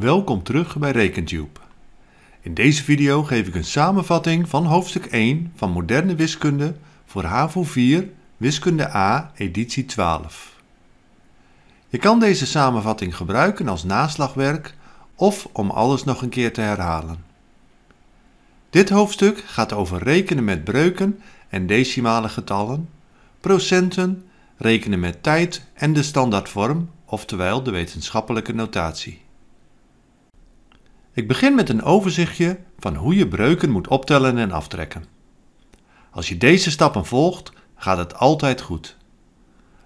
Welkom terug bij RekenTube. In deze video geef ik een samenvatting van hoofdstuk 1 van Moderne Wiskunde voor HAVO 4, Wiskunde A, editie 12. Je kan deze samenvatting gebruiken als naslagwerk of om alles nog een keer te herhalen. Dit hoofdstuk gaat over rekenen met breuken en decimale getallen, procenten, rekenen met tijd en de standaardvorm, oftewel de wetenschappelijke notatie. Ik begin met een overzichtje van hoe je breuken moet optellen en aftrekken. Als je deze stappen volgt, gaat het altijd goed.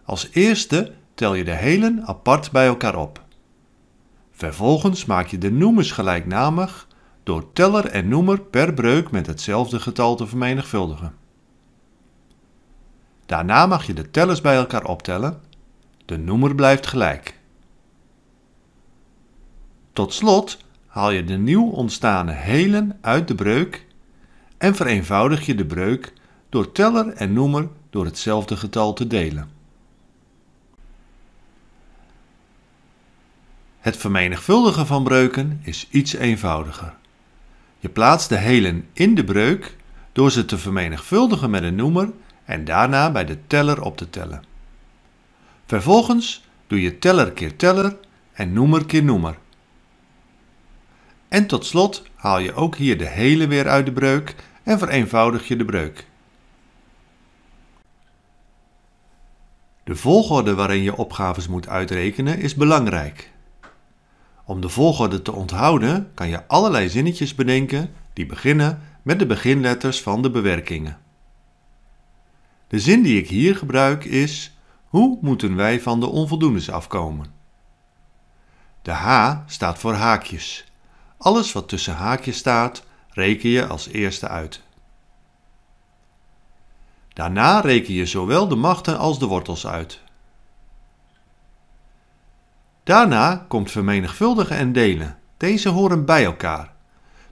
Als eerste tel je de helen apart bij elkaar op. Vervolgens maak je de noemers gelijknamig door teller en noemer per breuk met hetzelfde getal te vermenigvuldigen. Daarna mag je de tellers bij elkaar optellen. De noemer blijft gelijk. Tot slot haal je de nieuw ontstane helen uit de breuk en vereenvoudig je de breuk door teller en noemer door hetzelfde getal te delen. Het vermenigvuldigen van breuken is iets eenvoudiger. Je plaatst de helen in de breuk door ze te vermenigvuldigen met een noemer en daarna bij de teller op te tellen. Vervolgens doe je teller keer teller en noemer keer noemer en tot slot haal je ook hier de hele weer uit de breuk en vereenvoudig je de breuk. De volgorde waarin je opgaves moet uitrekenen is belangrijk. Om de volgorde te onthouden kan je allerlei zinnetjes bedenken die beginnen met de beginletters van de bewerkingen. De zin die ik hier gebruik is: Hoe moeten wij van de onvoldoendes afkomen? De H staat voor haakjes alles wat tussen haakjes staat, reken je als eerste uit. Daarna reken je zowel de machten als de wortels uit. Daarna komt vermenigvuldigen en delen. Deze horen bij elkaar.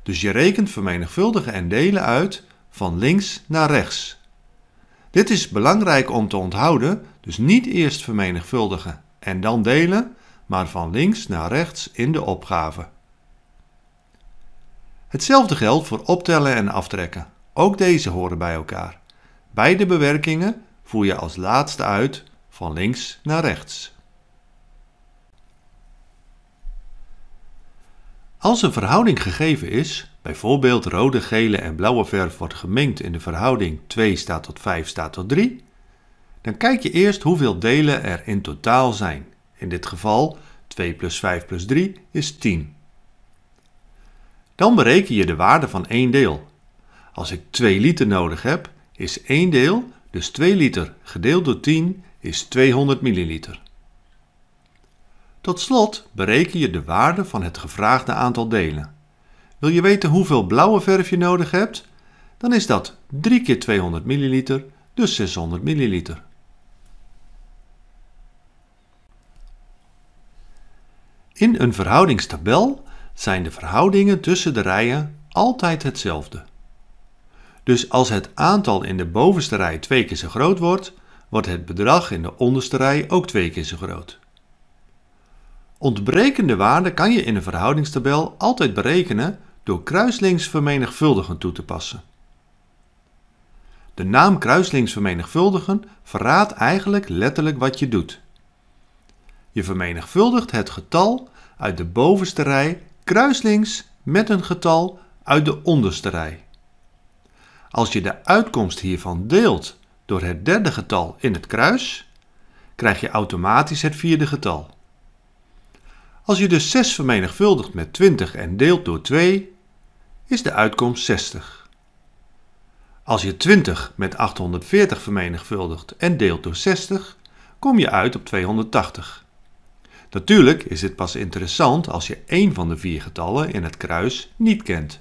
Dus je rekent vermenigvuldigen en delen uit van links naar rechts. Dit is belangrijk om te onthouden, dus niet eerst vermenigvuldigen en dan delen, maar van links naar rechts in de opgave. Hetzelfde geldt voor optellen en aftrekken. Ook deze horen bij elkaar. Beide bewerkingen voer je als laatste uit van links naar rechts. Als een verhouding gegeven is, bijvoorbeeld rode, gele en blauwe verf wordt gemengd in de verhouding 2 staat tot 5 staat tot 3, dan kijk je eerst hoeveel delen er in totaal zijn. In dit geval 2 plus 5 plus 3 is 10. Dan bereken je de waarde van 1 deel. Als ik 2 liter nodig heb, is 1 deel, dus 2 liter gedeeld door 10 is 200 milliliter. Tot slot bereken je de waarde van het gevraagde aantal delen. Wil je weten hoeveel blauwe verf je nodig hebt? Dan is dat 3 keer 200 milliliter, dus 600 milliliter. In een verhoudingstabel zijn de verhoudingen tussen de rijen altijd hetzelfde. Dus als het aantal in de bovenste rij twee keer zo groot wordt, wordt het bedrag in de onderste rij ook twee keer zo groot. Ontbrekende waarden kan je in een verhoudingstabel altijd berekenen door kruislings vermenigvuldigen toe te passen. De naam kruislings vermenigvuldigen verraadt eigenlijk letterlijk wat je doet. Je vermenigvuldigt het getal uit de bovenste rij kruislinks met een getal uit de onderste rij. Als je de uitkomst hiervan deelt door het derde getal in het kruis, krijg je automatisch het vierde getal. Als je dus 6 vermenigvuldigt met 20 en deelt door 2, is de uitkomst 60. Als je 20 met 840 vermenigvuldigt en deelt door 60, kom je uit op 280. Natuurlijk is dit pas interessant als je één van de vier getallen in het kruis niet kent.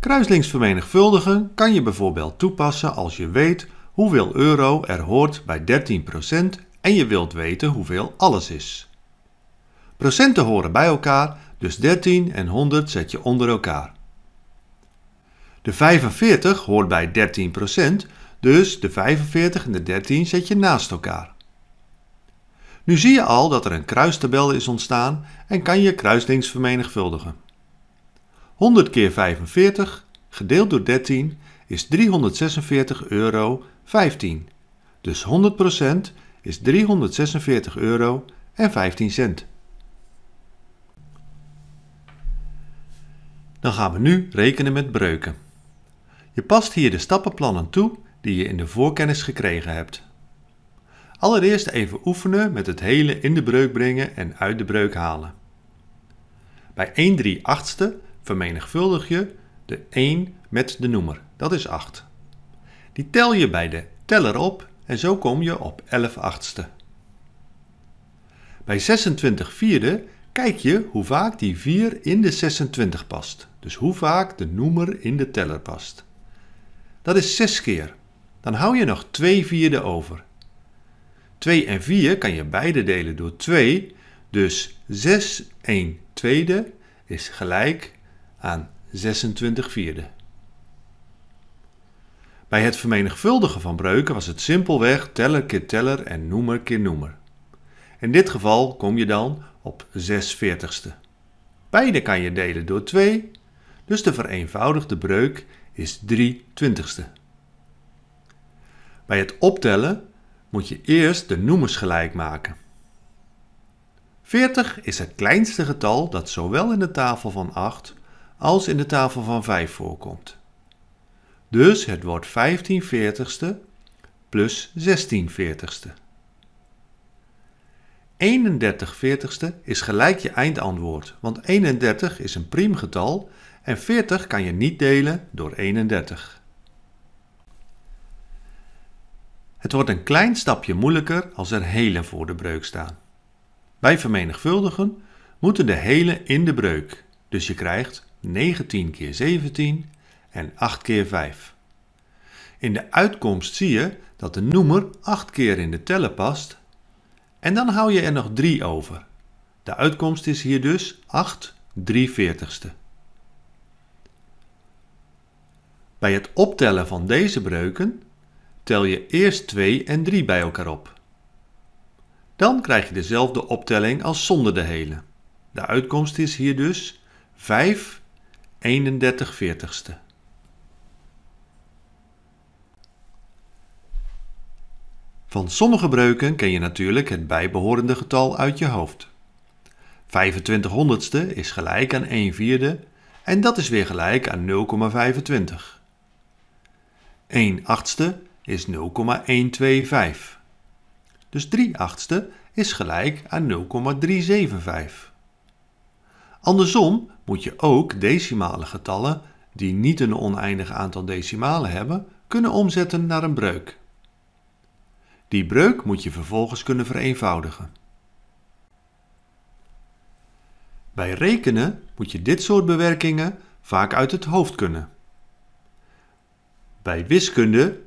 Kruislings vermenigvuldigen kan je bijvoorbeeld toepassen als je weet hoeveel euro er hoort bij 13% en je wilt weten hoeveel alles is. Procenten horen bij elkaar, dus 13 en 100 zet je onder elkaar. De 45 hoort bij 13%, dus de 45 en de 13 zet je naast elkaar. Nu zie je al dat er een kruistabel is ontstaan en kan je kruislinks vermenigvuldigen. 100 keer 45 gedeeld door 13 is 346,15 euro. Dus 100% is 346 euro en 15 cent. Dan gaan we nu rekenen met breuken. Je past hier de stappenplannen toe die je in de voorkennis gekregen hebt. Allereerst even oefenen met het hele in de breuk brengen en uit de breuk halen. Bij 1 3 achtste vermenigvuldig je de 1 met de noemer, dat is 8. Die tel je bij de teller op en zo kom je op 11 achtste. Bij 26 vierde kijk je hoe vaak die 4 in de 26 past, dus hoe vaak de noemer in de teller past. Dat is 6 keer dan hou je nog 2 vierde over. 2 en 4 kan je beide delen door 2, dus 6 1 tweede is gelijk aan 26 vierde. Bij het vermenigvuldigen van breuken was het simpelweg teller keer teller en noemer keer noemer. In dit geval kom je dan op 6 veertigste. Beide kan je delen door 2, dus de vereenvoudigde breuk is 3 twintigste. Bij het optellen moet je eerst de noemers gelijk maken. 40 is het kleinste getal dat zowel in de tafel van 8 als in de tafel van 5 voorkomt. Dus het wordt 15 40 plus 16 veertigste. 31 veertigste is gelijk je eindantwoord, want 31 is een priemgetal en 40 kan je niet delen door 31. Het wordt een klein stapje moeilijker als er helen voor de breuk staan. Bij vermenigvuldigen moeten de helen in de breuk, dus je krijgt 19 keer 17 en 8 keer 5. In de uitkomst zie je dat de noemer 8 keer in de teller past en dan hou je er nog 3 over. De uitkomst is hier dus 8 340ste. Bij het optellen van deze breuken Stel je eerst 2 en 3 bij elkaar op. Dan krijg je dezelfde optelling als zonder de hele. De uitkomst is hier dus 5 31 veertigste. Van sommige breuken ken je natuurlijk het bijbehorende getal uit je hoofd. 25 honderdste is gelijk aan 1 vierde en dat is weer gelijk aan 0,25. 1 achtste is 0,125. Dus 3 achtste is gelijk aan 0,375. Andersom moet je ook decimale getallen die niet een oneindig aantal decimalen hebben, kunnen omzetten naar een breuk. Die breuk moet je vervolgens kunnen vereenvoudigen. Bij rekenen moet je dit soort bewerkingen vaak uit het hoofd kunnen. Bij wiskunde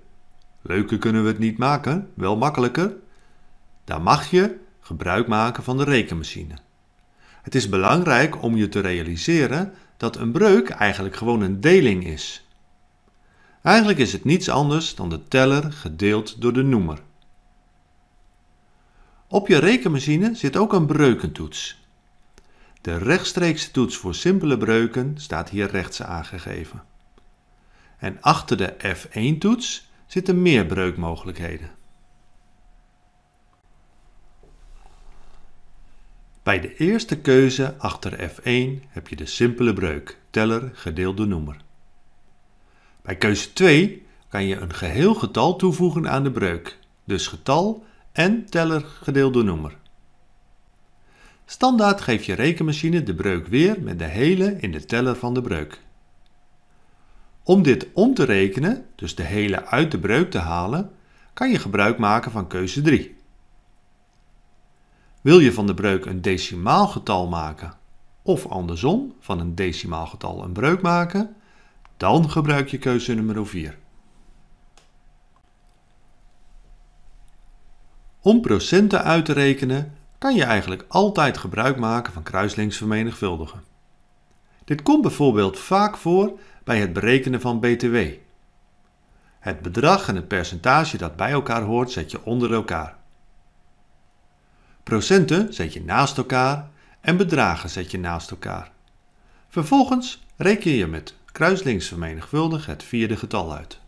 Leuker kunnen we het niet maken, wel makkelijker. Daar mag je gebruik maken van de rekenmachine. Het is belangrijk om je te realiseren dat een breuk eigenlijk gewoon een deling is. Eigenlijk is het niets anders dan de teller gedeeld door de noemer. Op je rekenmachine zit ook een breukentoets. De rechtstreekse toets voor simpele breuken staat hier rechts aangegeven. En achter de F1-toets zitten meer breukmogelijkheden. Bij de eerste keuze achter F1 heb je de simpele breuk, teller gedeeld door noemer. Bij keuze 2 kan je een geheel getal toevoegen aan de breuk, dus getal en teller gedeeld door noemer. Standaard geeft je rekenmachine de breuk weer met de hele in de teller van de breuk. Om dit om te rekenen, dus de hele uit de breuk te halen, kan je gebruik maken van keuze 3. Wil je van de breuk een decimaal getal maken of andersom van een decimaal getal een breuk maken, dan gebruik je keuze nummer 4. Om procenten uit te rekenen kan je eigenlijk altijd gebruik maken van kruislinks vermenigvuldigen. Dit komt bijvoorbeeld vaak voor bij het berekenen van BTW. Het bedrag en het percentage dat bij elkaar hoort zet je onder elkaar. Procenten zet je naast elkaar en bedragen zet je naast elkaar. Vervolgens reken je met kruislinks vermenigvuldig het vierde getal uit.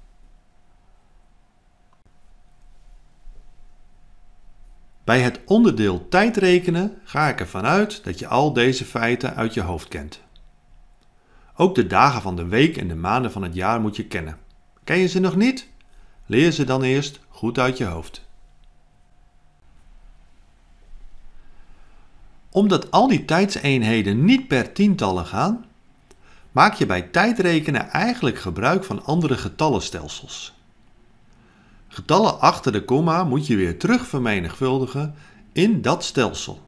Bij het onderdeel tijd rekenen ga ik ervan uit dat je al deze feiten uit je hoofd kent. Ook de dagen van de week en de maanden van het jaar moet je kennen. Ken je ze nog niet? Leer ze dan eerst goed uit je hoofd. Omdat al die tijdseenheden niet per tientallen gaan, maak je bij tijdrekenen eigenlijk gebruik van andere getallenstelsels. Getallen achter de komma moet je weer terug vermenigvuldigen in dat stelsel.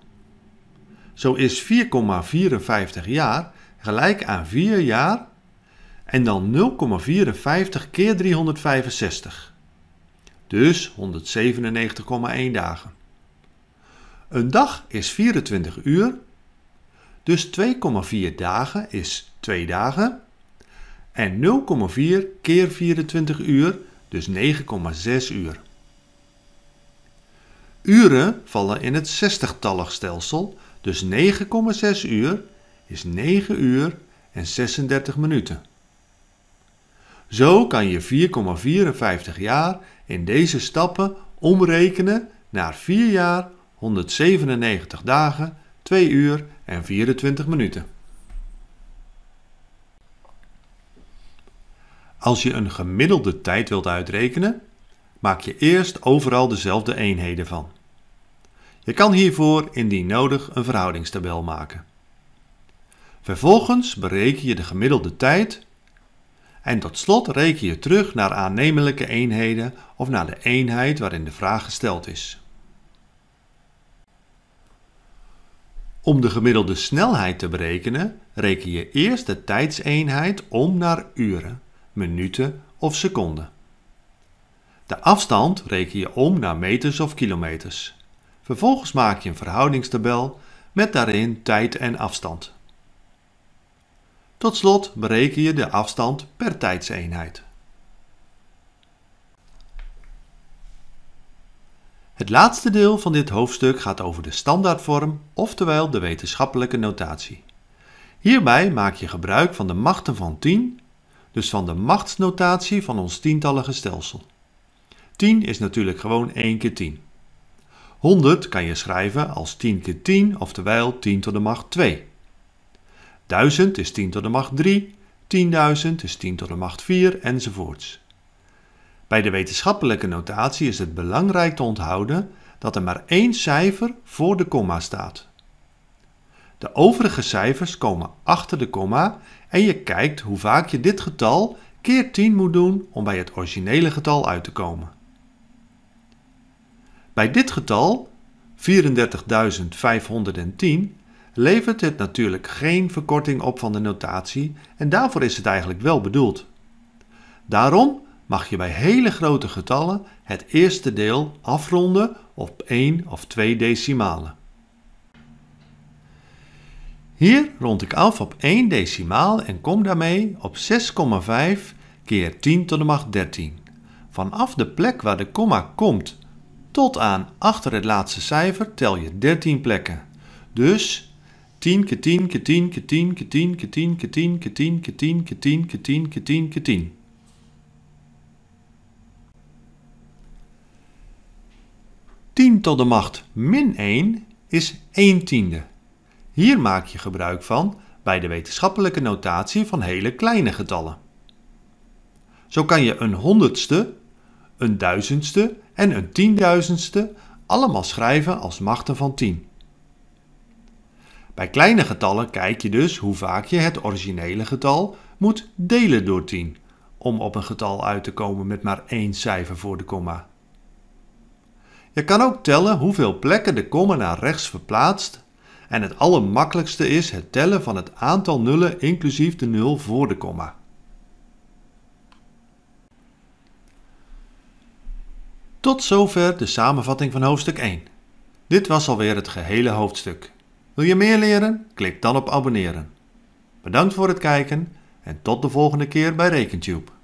Zo is 4,54 jaar gelijk aan 4 jaar en dan 0,54 keer 365. Dus 197,1 dagen. Een dag is 24 uur, dus 2,4 dagen is 2 dagen. En 0,4 keer 24 uur, dus 9,6 uur. Uren vallen in het 60 tallig stelsel, dus 9,6 uur is 9 uur en 36 minuten. Zo kan je 4,54 jaar in deze stappen omrekenen naar 4 jaar, 197 dagen, 2 uur en 24 minuten. Als je een gemiddelde tijd wilt uitrekenen, maak je eerst overal dezelfde eenheden van. Je kan hiervoor indien nodig een verhoudingstabel maken. Vervolgens bereken je de gemiddelde tijd en tot slot reken je terug naar aannemelijke eenheden of naar de eenheid waarin de vraag gesteld is. Om de gemiddelde snelheid te berekenen, reken je eerst de tijdseenheid om naar uren, minuten of seconden. De afstand reken je om naar meters of kilometers. Vervolgens maak je een verhoudingstabel met daarin tijd en afstand. Tot slot bereken je de afstand per tijdseenheid. Het laatste deel van dit hoofdstuk gaat over de standaardvorm, oftewel de wetenschappelijke notatie. Hierbij maak je gebruik van de machten van 10, dus van de machtsnotatie van ons tientallige stelsel. 10 is natuurlijk gewoon 1 keer 10. 100 kan je schrijven als 10 keer 10, oftewel 10 tot de macht 2. 1000 is 10 tot de macht 3, 10.000 is 10 tot de macht 4 enzovoorts. Bij de wetenschappelijke notatie is het belangrijk te onthouden dat er maar één cijfer voor de komma staat. De overige cijfers komen achter de komma en je kijkt hoe vaak je dit getal keer 10 moet doen om bij het originele getal uit te komen. Bij dit getal, 34.510, levert het natuurlijk geen verkorting op van de notatie en daarvoor is het eigenlijk wel bedoeld. Daarom mag je bij hele grote getallen het eerste deel afronden op 1 of 2 decimalen. Hier rond ik af op 1 decimaal en kom daarmee op 6,5 keer 10 tot de macht 13. Vanaf de plek waar de komma komt tot aan achter het laatste cijfer tel je 13 plekken. Dus 10 keer 10 keer 10 keer 10 keer 10 keer 10 keer 10 keer 10 keer 10 keer 10 keer 10 keer 10 keer 10. 10 tot de macht min 1 is 1 tiende. Hier maak je gebruik van bij de wetenschappelijke notatie van hele kleine getallen. Zo kan je een honderdste, een duizendste en een tienduizendste allemaal schrijven als machten van 10. Bij kleine getallen kijk je dus hoe vaak je het originele getal moet delen door 10 om op een getal uit te komen met maar één cijfer voor de komma. Je kan ook tellen hoeveel plekken de komma naar rechts verplaatst en het allermakkelijkste is het tellen van het aantal nullen inclusief de nul voor de komma. Tot zover de samenvatting van hoofdstuk 1. Dit was alweer het gehele hoofdstuk. Wil je meer leren? Klik dan op abonneren. Bedankt voor het kijken en tot de volgende keer bij RekenTube.